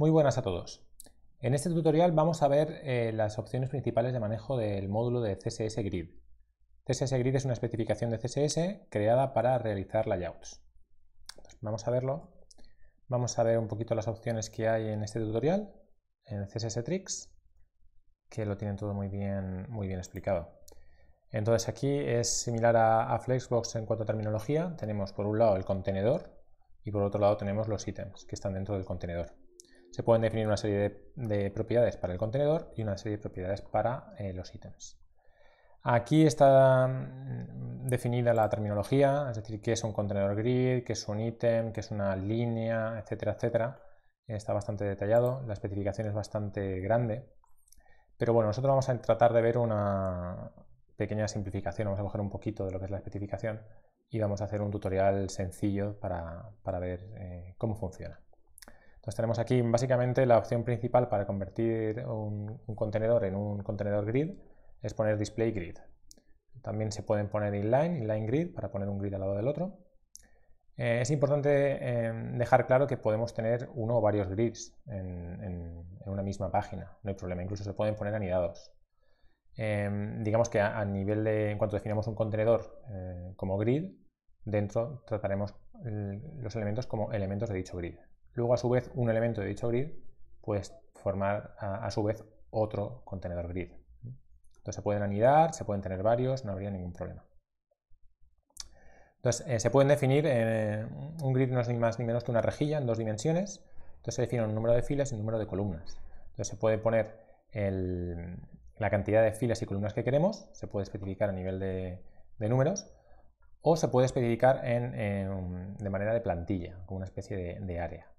Muy buenas a todos. En este tutorial vamos a ver eh, las opciones principales de manejo del módulo de CSS Grid. CSS Grid es una especificación de CSS creada para realizar layouts. vamos a verlo. Vamos a ver un poquito las opciones que hay en este tutorial, en CSS Tricks, que lo tienen todo muy bien, explicado. Entonces aquí es similar a, a Flexbox en cuanto a terminología. Tenemos por un lado el contenedor y por otro lado tenemos los ítems que están dentro del contenedor se pueden definir una serie de, propiedades para el contenedor y una serie de propiedades para eh, los ítems. Aquí está mm, definida la terminología, es decir, qué es un contenedor grid, qué es un ítem, qué es una línea, etcétera, etcétera. Está bastante detallado, la especificación es bastante grande. Pero bueno, nosotros vamos a tratar de ver una pequeña simplificación, vamos a coger un poquito de lo que es la especificación y vamos a hacer un tutorial sencillo para, ver eh, cómo funciona. Entonces tenemos aquí básicamente la opción principal para convertir un, contenedor en un contenedor grid es poner display grid. También se pueden poner inline, inline grid para poner un grid al lado del otro. Eh, es importante eh, dejar claro que podemos tener uno o varios grids en, una misma página, no hay problema, incluso se pueden poner anidados. Eh, digamos que a, nivel de, en cuanto definamos un contenedor como grid, dentro trataremos los elementos como elementos de dicho grid. Luego, a su vez, un elemento de dicho grid puede formar a, su vez otro contenedor grid. Entonces se pueden anidar, se pueden tener varios, no habría ningún problema. Entonces eh, se pueden definir, eh, un grid no es ni más ni menos que una rejilla en dos dimensiones, entonces se define un número de filas y un número de columnas. Entonces se puede poner la cantidad de filas y columnas que queremos, se puede especificar a nivel de, números, o se puede especificar eh, de manera de plantilla, como una especie de área.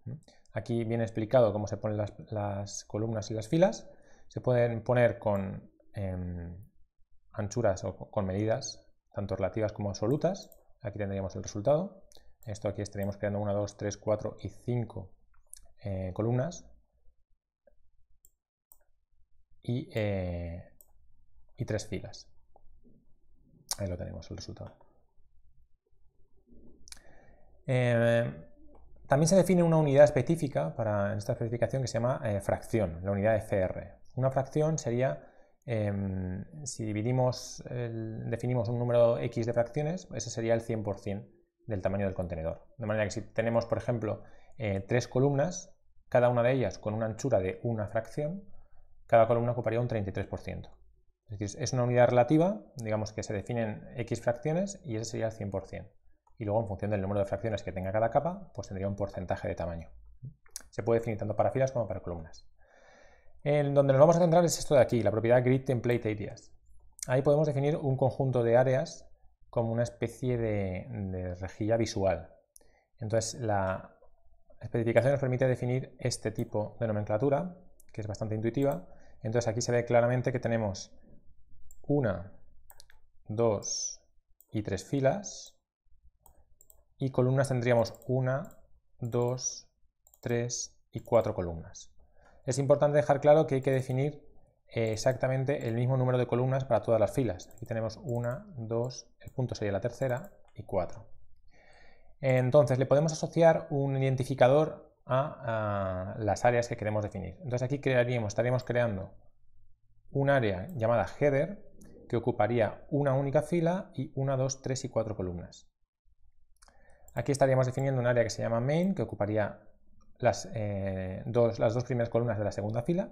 Aquí viene explicado cómo se ponen las, columnas y las filas. Se pueden poner con em, anchuras o con medidas, tanto relativas como absolutas. Aquí tendríamos el resultado. Esto aquí estaríamos creando una, dos, 3, cuatro y cinco eh, columnas. Eh, y, tres filas. Ahí lo tenemos el resultado. Em, también se define una unidad específica para esta especificación que se llama eh, fracción, la unidad FR. Una fracción sería, em, si dividimos, definimos un número X de fracciones, ese sería el 100% del tamaño del contenedor. De manera que si tenemos, por ejemplo, eh, tres columnas, cada una de ellas con una anchura de una fracción, cada columna ocuparía un 33%. Es decir, es una unidad relativa, digamos que se definen X fracciones y ese sería el 100% y luego en función del número de fracciones que tenga cada capa, pues tendría un porcentaje de tamaño. Se puede definir tanto para filas como para columnas. En donde nos vamos a centrar es esto de aquí, la propiedad grid template Ideas. Ahí podemos definir un conjunto de áreas como una especie de, de rejilla visual. Entonces la especificación nos permite definir este tipo de nomenclatura, que es bastante intuitiva. Entonces aquí se ve claramente que tenemos una, dos y tres filas, y columnas tendríamos una, dos, tres y cuatro columnas. Es importante dejar claro que hay que definir eh, exactamente el mismo número de columnas para todas las filas. Aquí tenemos una, dos, el punto sería la tercera y cuatro. Entonces le podemos asociar un identificador a, las áreas que queremos definir. Entonces aquí crearíamos, estaríamos creando un área llamada header que ocuparía una única fila y una, dos, tres y cuatro columnas. Aquí estaríamos definiendo un área que se llama main, que ocuparía eh, las, dos, primeras columnas de la segunda fila.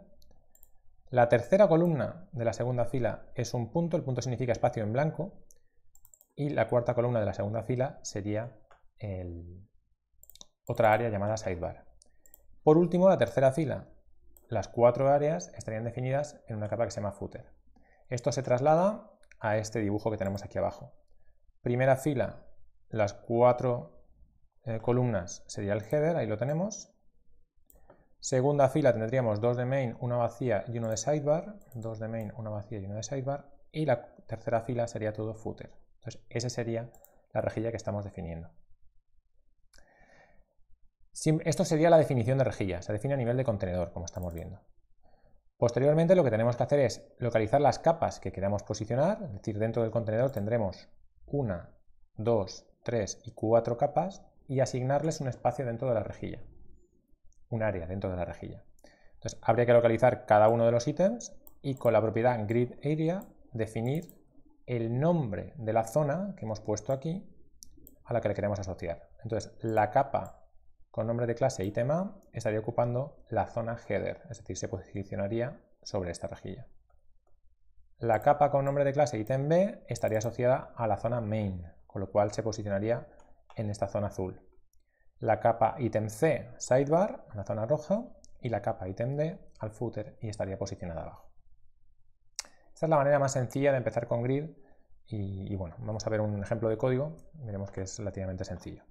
La tercera columna de la segunda fila es un punto, el punto significa espacio en blanco, y la cuarta columna de la segunda fila sería otra área llamada sidebar. Por último, la tercera fila. Las cuatro áreas estarían definidas en una capa que se llama footer. Esto se traslada a este dibujo que tenemos aquí abajo. Primera fila, las cuatro eh, columnas sería el header, ahí lo tenemos. Segunda fila tendríamos dos de main, una vacía y uno de sidebar. Dos de main, una vacía y uno de sidebar. Y la tercera fila sería todo footer. Entonces, esa sería la rejilla que estamos definiendo. Esto sería la definición de rejilla, se define a nivel de contenedor, como estamos viendo. Posteriormente lo que tenemos que hacer es localizar las capas que queramos posicionar, es decir, dentro del contenedor tendremos una, dos, 3 y 4 capas y asignarles un espacio dentro de la rejilla, un área dentro de la rejilla. Entonces habría que localizar cada uno de los ítems y con la propiedad grid-area definir el nombre de la zona que hemos puesto aquí a la que le queremos asociar. Entonces la capa con nombre de clase ítem A estaría ocupando la zona header, es decir, se posicionaría sobre esta rejilla. La capa con nombre de clase ítem B estaría asociada a la zona main, con lo cual se posicionaría en esta zona azul. La capa ítem C, sidebar, en la zona roja, y la capa ítem D al footer y estaría posicionada abajo. Esta es la manera más sencilla de empezar con grid y, y bueno, vamos a ver un ejemplo de código, veremos que es relativamente sencillo.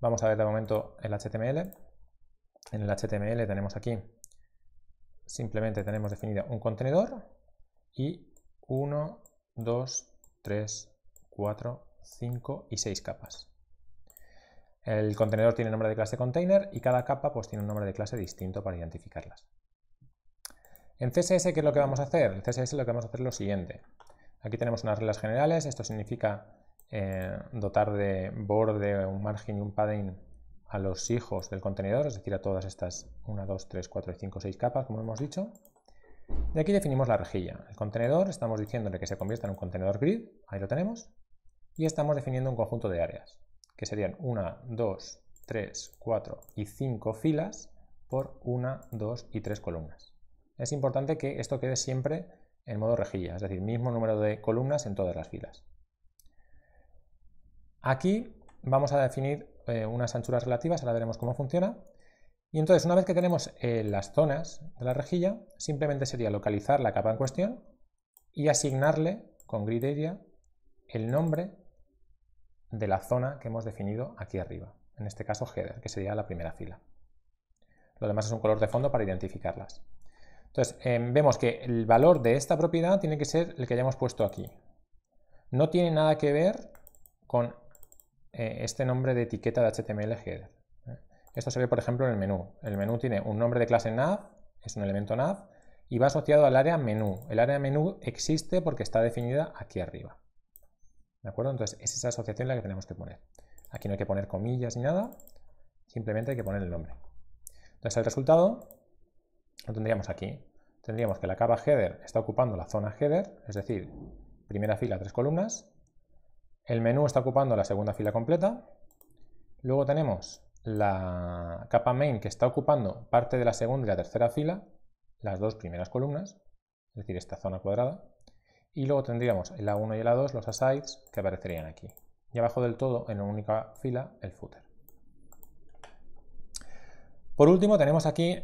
Vamos a ver de momento el HTML. En el HTML tenemos aquí, simplemente tenemos definido un contenedor y 1, 2, 3, 4, 5 y 6 capas. El contenedor tiene nombre de clase container y cada capa pues, tiene un nombre de clase distinto para identificarlas. En CSS, ¿qué es lo que vamos a hacer? En CSS lo que vamos a hacer es lo siguiente. Aquí tenemos unas reglas generales, esto significa eh, dotar de borde, un margen y un padding a los hijos del contenedor, es decir, a todas estas 1, 2, 3, 4, 5, 6 capas, como hemos dicho. Y aquí definimos la rejilla. El contenedor, estamos diciéndole que se convierta en un contenedor grid, ahí lo tenemos y estamos definiendo un conjunto de áreas, que serían 1, 2, 3, 4 y 5 filas por 1, 2 y 3 columnas. Es importante que esto quede siempre en modo rejilla, es decir, mismo número de columnas en todas las filas. Aquí vamos a definir eh, unas anchuras relativas, ahora veremos cómo funciona. Y entonces, una vez que tenemos eh, las zonas de la rejilla, simplemente sería localizar la capa en cuestión y asignarle con grid area el nombre de la zona que hemos definido aquí arriba, en este caso header, que sería la primera fila. Lo demás es un color de fondo para identificarlas. Entonces, em, vemos que el valor de esta propiedad tiene que ser el que hayamos puesto aquí. No tiene nada que ver con eh, este nombre de etiqueta de HTML header. ¿eh? Esto se ve, por ejemplo, en el menú. El menú tiene un nombre de clase nav, es un elemento nav, y va asociado al área menú. El área menú existe porque está definida aquí arriba. ¿De Entonces es esa asociación la que tenemos que poner. Aquí no hay que poner comillas ni nada, simplemente hay que poner el nombre. Entonces el resultado lo tendríamos aquí. Tendríamos que la capa header está ocupando la zona header, es decir, primera fila, tres columnas. El menú está ocupando la segunda fila completa. Luego tenemos la capa main que está ocupando parte de la segunda y la tercera fila, las dos primeras columnas, es decir, esta zona cuadrada. Y luego tendríamos el A1 y el A2, los asides, que aparecerían aquí. Y abajo del todo, en la única fila, el footer. Por último, tenemos aquí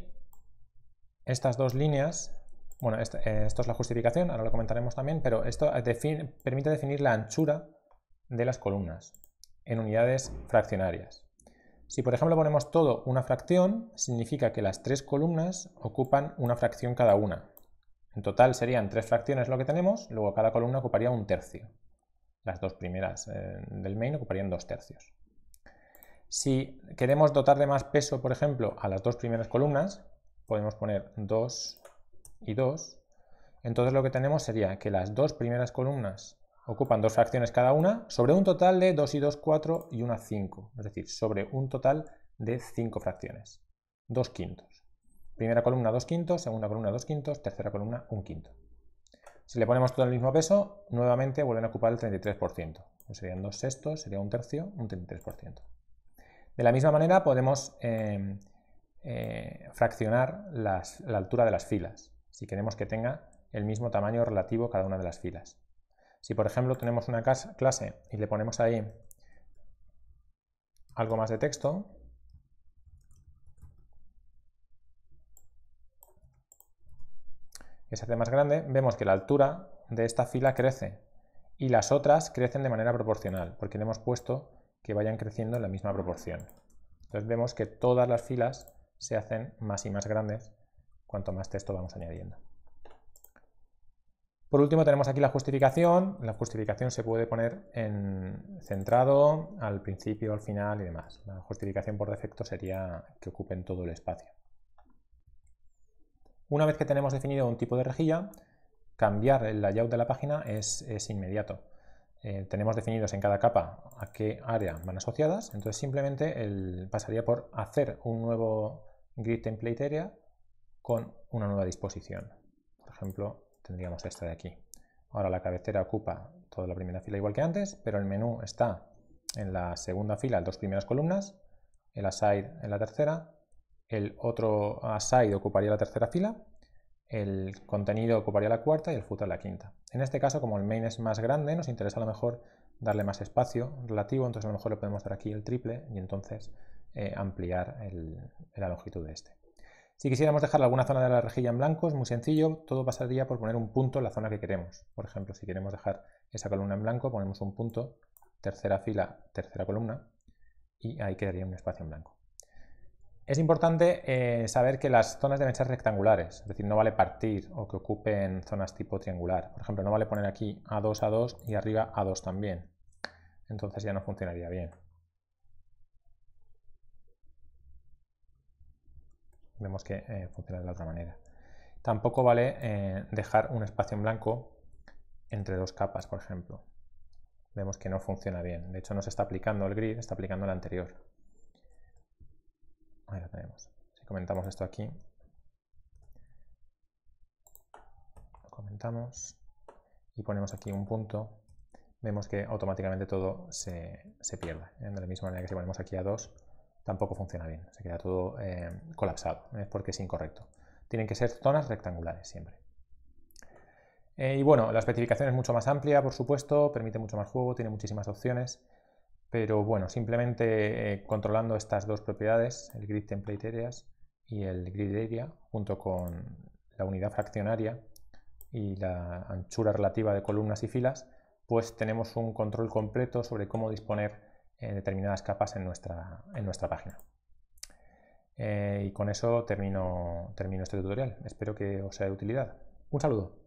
estas dos líneas. Bueno, este, eh, esto, es la justificación, ahora lo comentaremos también, pero esto permite definir la anchura de las columnas en unidades fraccionarias. Si por ejemplo ponemos todo una fracción, significa que las tres columnas ocupan una fracción cada una. En total serían tres fracciones lo que tenemos, luego cada columna ocuparía un tercio. Las dos primeras eh, del main ocuparían dos tercios. Si queremos dotar de más peso, por ejemplo, a las dos primeras columnas, podemos poner 2 y 2. Entonces lo que tenemos sería que las dos primeras columnas ocupan dos fracciones cada una sobre un total de 2 y 2, 4 y una 5. Es decir, sobre un total de 5 fracciones. 2 quintos. Primera columna dos quintos, segunda columna dos quintos, tercera columna un quinto. Si le ponemos todo el mismo peso, nuevamente vuelven a ocupar el 33%. Pues serían dos sextos, sería un tercio, un 33%. De la misma manera podemos em, eh, fraccionar la altura de las filas, si queremos que tenga el mismo tamaño relativo cada una de las filas. Si por ejemplo tenemos una clase y le ponemos ahí algo más de texto, se hace más grande, vemos que la altura de esta fila crece y las otras crecen de manera proporcional, porque le hemos puesto que vayan creciendo en la misma proporción. Entonces vemos que todas las filas se hacen más y más grandes cuanto más texto vamos añadiendo. Por último tenemos aquí la justificación. La justificación se puede poner en centrado, al principio, al final y demás. La justificación por defecto sería que ocupen todo el espacio. Una vez que tenemos definido un tipo de rejilla, cambiar el layout de la página es, inmediato. Eh, tenemos definidos en cada capa a qué área van asociadas, entonces simplemente pasaría por hacer un nuevo grid template area con una nueva disposición. Por ejemplo, tendríamos esta de aquí. Ahora la cabecera ocupa toda la primera fila igual que antes, pero el menú está en la segunda fila, las dos primeras columnas, el aside en la tercera el otro aside ocuparía la tercera fila, el contenido ocuparía la cuarta y el footer la quinta. En este caso, como el main es más grande, nos interesa a lo mejor darle más espacio relativo, entonces a lo mejor le podemos dar aquí el triple y entonces eh, ampliar la longitud de este. Si quisiéramos dejar alguna zona de la rejilla en blanco, es muy sencillo, todo pasaría por poner un punto en la zona que queremos. Por ejemplo, si queremos dejar esa columna en blanco, ponemos un punto, tercera fila, tercera columna, y ahí quedaría un espacio en blanco. Es importante eh, saber que las zonas deben ser rectangulares, es decir, no vale partir o que ocupen zonas tipo triangular. Por ejemplo, no vale poner aquí A2, A2 y arriba A2 también. Entonces ya no funcionaría bien. Vemos que eh, funciona de la otra manera. Tampoco vale eh, dejar un espacio en blanco entre dos capas, por ejemplo. Vemos que no funciona bien. De hecho, no se está aplicando el grid, está aplicando el anterior tenemos. Si comentamos esto aquí, comentamos y ponemos aquí un punto, vemos que automáticamente todo se, pierde. ¿eh? De la misma manera que si ponemos aquí a 2, tampoco funciona bien. Se queda todo eh, colapsado, ¿eh? porque es incorrecto. Tienen que ser zonas rectangulares siempre. y bueno, la especificación es mucho más amplia, por supuesto, permite mucho más juego, tiene muchísimas opciones. Pero bueno, simplemente eh, controlando estas dos propiedades, el grid template areas y el grid area, junto con la unidad fraccionaria y la anchura relativa de columnas y filas, pues tenemos un control completo sobre cómo disponer eh, determinadas capas en nuestra, en nuestra página. Eh, y con eso termino, termino este tutorial. Espero que os sea de utilidad. Un saludo.